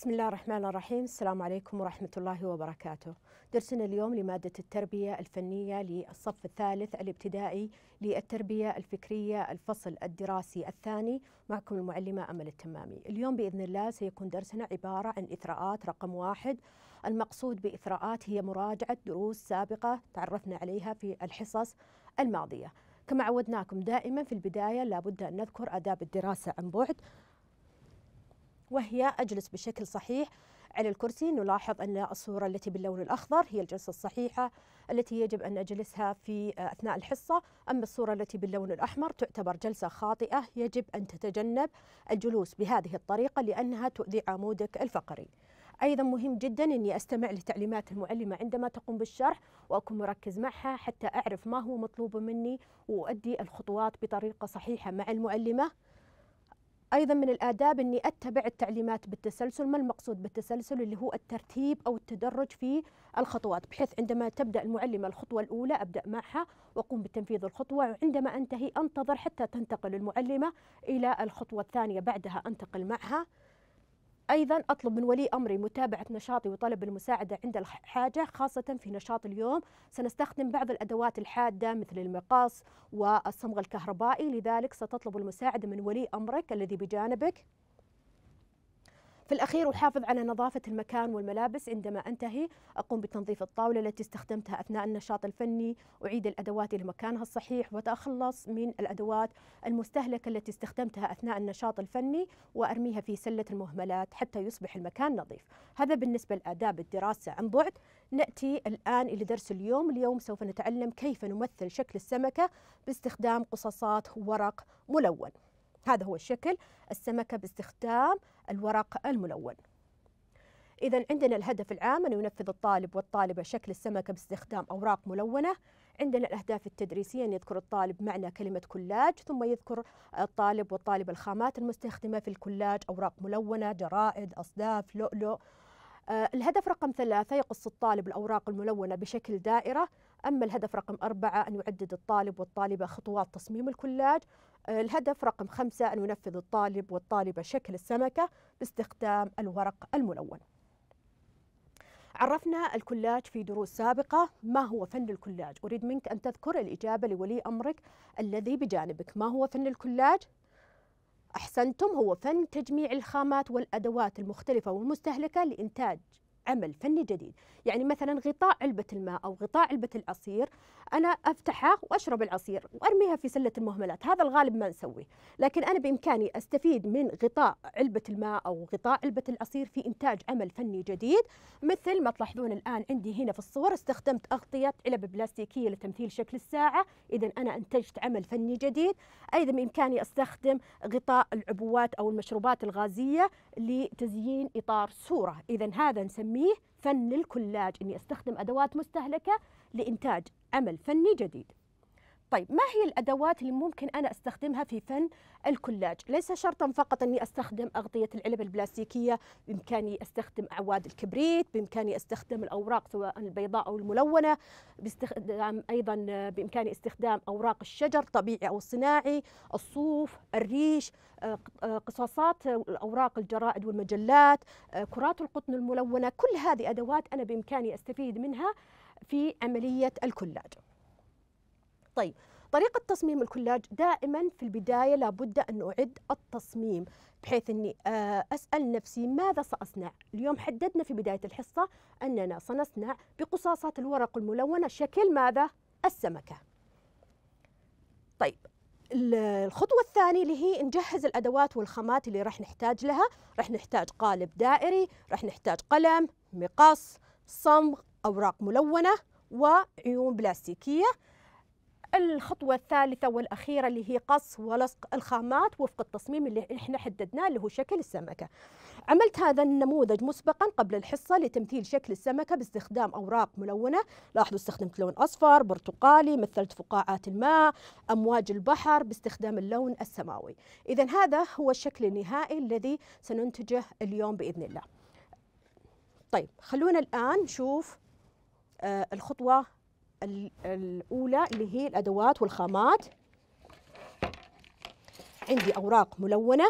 بسم الله الرحمن الرحيم السلام عليكم ورحمة الله وبركاته درسنا اليوم لمادة التربية الفنية للصف الثالث الابتدائي للتربية الفكرية الفصل الدراسي الثاني معكم المعلمة أمل التمامي اليوم بإذن الله سيكون درسنا عبارة عن إثراءات رقم واحد المقصود بإثراءات هي مراجعة دروس سابقة تعرفنا عليها في الحصص الماضية كما عودناكم دائما في البداية لابد أن نذكر آداب الدراسة عن بعد وهي أجلس بشكل صحيح على الكرسي نلاحظ أن الصورة التي باللون الأخضر هي الجلسة الصحيحة التي يجب أن أجلسها في أثناء الحصة أما الصورة التي باللون الأحمر تعتبر جلسة خاطئة يجب أن تتجنب الجلوس بهذه الطريقة لأنها تؤذي عمودك الفقري ايضا مهم جدا اني استمع لتعليمات المعلمه عندما تقوم بالشرح واكون مركز معها حتى اعرف ما هو مطلوب مني واؤدي الخطوات بطريقه صحيحه مع المعلمه ايضا من الاداب اني اتبع التعليمات بالتسلسل ما المقصود بالتسلسل اللي هو الترتيب او التدرج في الخطوات بحيث عندما تبدا المعلمه الخطوه الاولى ابدا معها واقوم بتنفيذ الخطوه وعندما انتهي انتظر حتى تنتقل المعلمه الى الخطوه الثانيه بعدها انتقل معها أيضا أطلب من ولي أمري متابعة نشاطي وطلب المساعدة عند الحاجة خاصة في نشاط اليوم سنستخدم بعض الأدوات الحادة مثل المقص والصمغ الكهربائي لذلك ستطلب المساعدة من ولي أمرك الذي بجانبك في الأخير أحافظ على نظافة المكان والملابس عندما أنتهي أقوم بتنظيف الطاولة التي استخدمتها أثناء النشاط الفني أعيد الأدوات إلى مكانها الصحيح وأتخلص من الأدوات المستهلكة التي استخدمتها أثناء النشاط الفني وأرميها في سلة المهملات حتى يصبح المكان نظيف هذا بالنسبة لآداب الدراسة عن بعد نأتي الآن إلى درس اليوم اليوم سوف نتعلم كيف نمثل شكل السمكة باستخدام قصاصات ورق ملون هذا هو الشكل السمكة باستخدام الورق الملون إذا عندنا الهدف العام أن ينفذ الطالب والطالبة شكل السمكة باستخدام أوراق ملونة عندنا الأهداف التدريسية أن يذكر الطالب معنى كلمة كلاج ثم يذكر الطالب والطالبة الخامات المستخدمة في الكلاج أوراق ملونة جرائد أصداف لؤلؤ آه، الهدف رقم ثلاثة يقص الطالب الأوراق الملونة بشكل دائرة أما الهدف رقم أربعة أن يعدد الطالب والطالبة خطوات تصميم الكلاج آه، الهدف رقم خمسة أن ينفذ الطالب والطالبة شكل السمكة باستخدام الورق الملون عرفنا الكلاج في دروس سابقة ما هو فن الكلاج أريد منك أن تذكر الإجابة لولي أمرك الذي بجانبك ما هو فن الكلاج؟ أحسنتم هو فن تجميع الخامات والأدوات المختلفة والمستهلكة لإنتاج عمل فني جديد يعني مثلا غطاء علبة الماء أو غطاء علبة العصير أنا أفتحه وأشرب العصير وأرميها في سلة المهملات هذا الغالب ما نسويه لكن أنا بإمكاني أستفيد من غطاء علبة الماء أو غطاء علبة العصير في إنتاج عمل فني جديد مثل ما تلاحظون الآن عندي هنا في الصور استخدمت أغطية علب بلاستيكية لتمثيل شكل الساعة إذا أنا أنتجت عمل فني جديد أيضا بإمكاني أستخدم غطاء العبوات أو المشروبات الغازية لتزيين إطار صورة إذا هذا نسميه أسميه فن الكلاج إني أستخدم أدوات مستهلكة لإنتاج عمل فني جديد طيب ما هي الادوات اللي ممكن انا استخدمها في فن الكولاج ليس شرطا فقط اني استخدم اغطيه العلب البلاستيكيه بامكاني استخدم اعواد الكبريت بامكاني استخدم الاوراق سواء البيضاء او الملونه باستخدام ايضا بامكاني استخدام اوراق الشجر طبيعي او صناعي الصوف الريش آه، آه، قصاصات الاوراق الجرائد والمجلات آه، كرات القطن الملونه كل هذه ادوات انا بامكاني استفيد منها في عمليه الكولاج طيب طريقة تصميم الكولاج دائما في البداية لابد أن أعد التصميم بحيث أني آه، أسأل نفسي ماذا سأصنع اليوم حددنا في بداية الحصة أننا سنصنع بقصاصات الورق الملونة شكل ماذا؟ السمكة طيب الخطوة الثانية اللي هي نجهز الأدوات والخامات اللي راح نحتاج لها راح نحتاج قالب دائري راح نحتاج قلم مقص صمغ أوراق ملونة وعيون بلاستيكية الخطوه الثالثه والاخيره اللي هي قص ولصق الخامات وفق التصميم اللي احنا حددناه اللي هو شكل السمكه عملت هذا النموذج مسبقا قبل الحصه لتمثيل شكل السمكه باستخدام اوراق ملونه لاحظوا استخدمت لون اصفر برتقالي مثلت فقاعات الماء امواج البحر باستخدام اللون السماوي اذا هذا هو الشكل النهائي الذي سننتجه اليوم باذن الله طيب خلونا الان نشوف آه، الخطوه الأولى اللي هي الأدوات والخامات عندي أوراق ملونة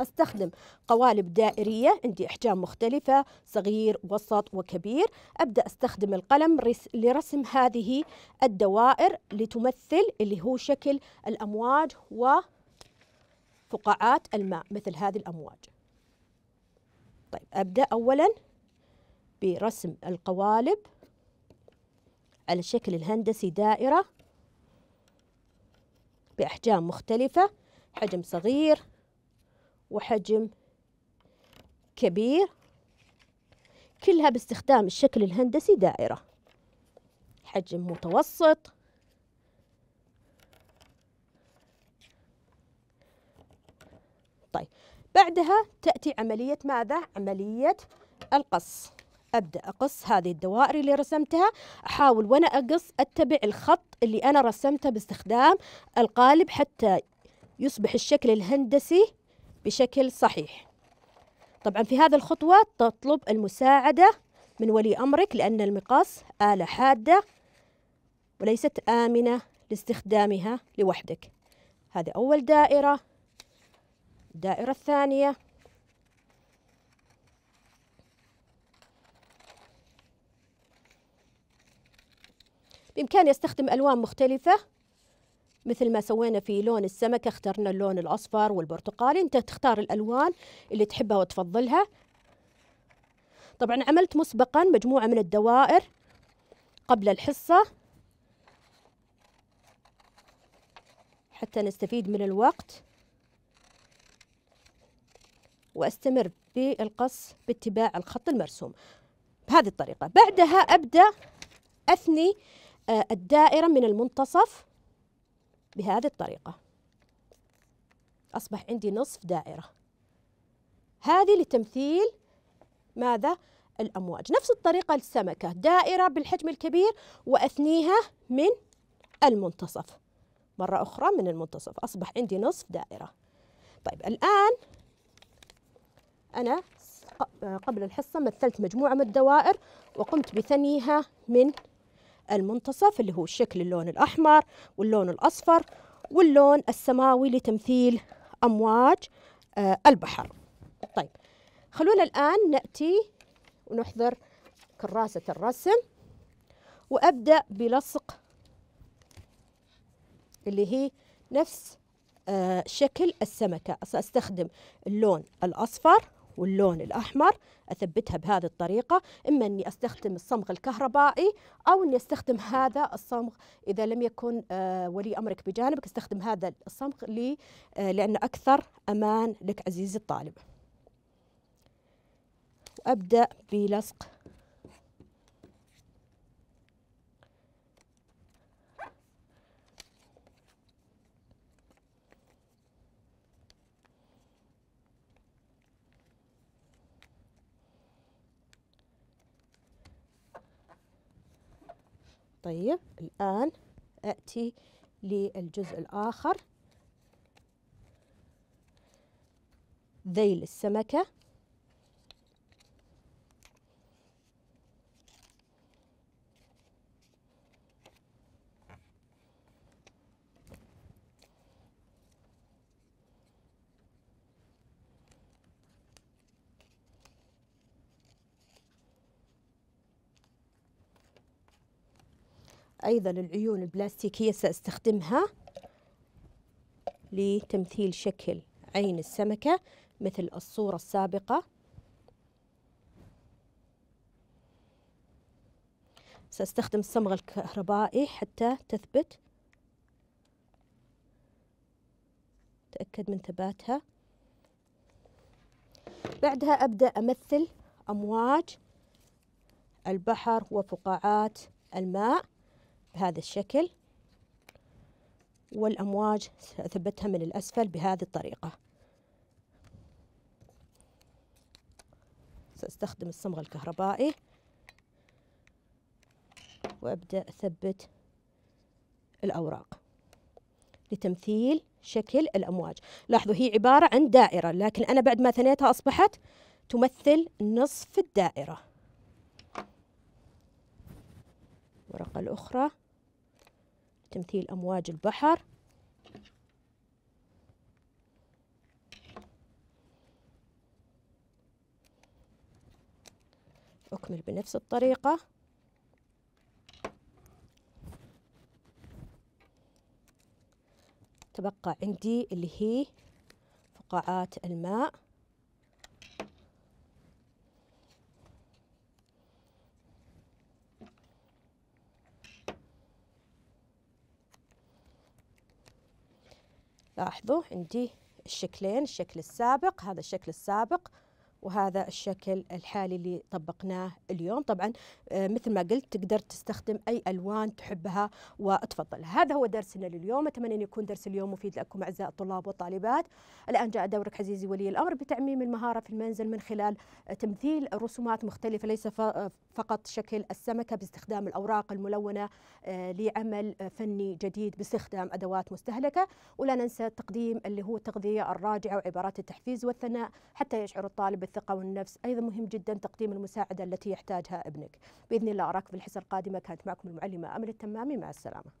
أستخدم قوالب دائرية عندي أحجام مختلفة صغير وسط وكبير أبدأ أستخدم القلم لرسم هذه الدوائر لتمثل اللي هو شكل الأمواج وفقاعات الماء مثل هذه الأمواج طيب أبدأ أولا برسم القوالب على الشكل الهندسي دائرة بأحجام مختلفة حجم صغير وحجم كبير كلها باستخدام الشكل الهندسي دائرة حجم متوسط طيب بعدها تأتي عملية ماذا؟ عملية القص ابدا اقص هذه الدوائر اللي رسمتها احاول وانا اقص اتبع الخط اللي انا رسمته باستخدام القالب حتى يصبح الشكل الهندسي بشكل صحيح طبعا في هذه الخطوه تطلب المساعده من ولي امرك لان المقص اله حاده وليست امنه لاستخدامها لوحدك هذه اول دائره الدائره الثانيه بإمكاني أستخدم ألوان مختلفة مثل ما سوينا في لون السمكة اخترنا اللون الأصفر والبرتقالي أنت تختار الألوان اللي تحبها وتفضلها طبعا عملت مسبقا مجموعة من الدوائر قبل الحصة حتى نستفيد من الوقت وأستمر بالقص باتباع الخط المرسوم بهذه الطريقة بعدها أبدأ أثني آه، الدائرة من المنتصف بهذه الطريقة أصبح عندي نصف دائرة هذه لتمثيل ماذا؟ الأمواج نفس الطريقة للسمكة دائرة بالحجم الكبير وأثنيها من المنتصف مرة أخرى من المنتصف أصبح عندي نصف دائرة طيب الآن أنا قبل الحصة مثلت مجموعة من الدوائر وقمت بثنيها من المنتصف اللي هو شكل اللون الأحمر واللون الأصفر واللون السماوي لتمثيل أمواج آه، البحر طيب خلونا الآن نأتي ونحضر كراسة الرسم وأبدأ بلصق اللي هي نفس آه، شكل السمكة سأستخدم اللون الأصفر واللون الأحمر أثبتها بهذه الطريقة إما أني أستخدم الصمغ الكهربائي أو أني أستخدم هذا الصمغ إذا لم يكن آه، ولي أمرك بجانبك استخدم هذا الصمغ لي آه، لأنه أكثر أمان لك عزيزي الطالب وأبدأ بلصق طيب الآن أتي للجزء الآخر ذيل السمكة أيضا العيون البلاستيكية سأستخدمها لتمثيل شكل عين السمكة مثل الصورة السابقة سأستخدم الصمغ الكهربائي حتى تثبت تأكد من ثباتها بعدها أبدأ أمثل أمواج البحر وفقاعات الماء بهذا الشكل والأمواج ثبتها من الأسفل بهذه الطريقة سأستخدم الصمغ الكهربائي وأبدأ أثبت الأوراق لتمثيل شكل الأمواج لاحظوا هي عبارة عن دائرة لكن أنا بعد ما ثنيتها أصبحت تمثل نصف الدائرة الورقة الأخرى تمثيل أمواج البحر أكمل بنفس الطريقة تبقى عندي اللي هي فقاعات الماء لاحظوا عندي الشكلين الشكل السابق هذا الشكل السابق وهذا الشكل الحالي اللي طبقناه اليوم طبعا آه، مثل ما قلت تقدر تستخدم أي ألوان تحبها وتفضل هذا هو درسنا لليوم أتمنى أن يكون درس اليوم مفيد لكم أعزائي الطلاب والطالبات الآن جاء دورك عزيزي ولي الأمر بتعميم المهارة في المنزل من خلال آه، تمثيل رسومات مختلفة ليس آه، فقط شكل السمكة باستخدام الأوراق الملونة لعمل فني جديد باستخدام أدوات مستهلكة ولا ننسى تقديم اللي هو التغذية الراجعة وعبارات التحفيز والثناء حتى يشعر الطالب الثقة والنفس أيضا مهم جدا تقديم المساعدة التي يحتاجها ابنك بإذن الله أراك في الحصة القادمة كانت معكم المعلمة أمل التمامي مع السلامة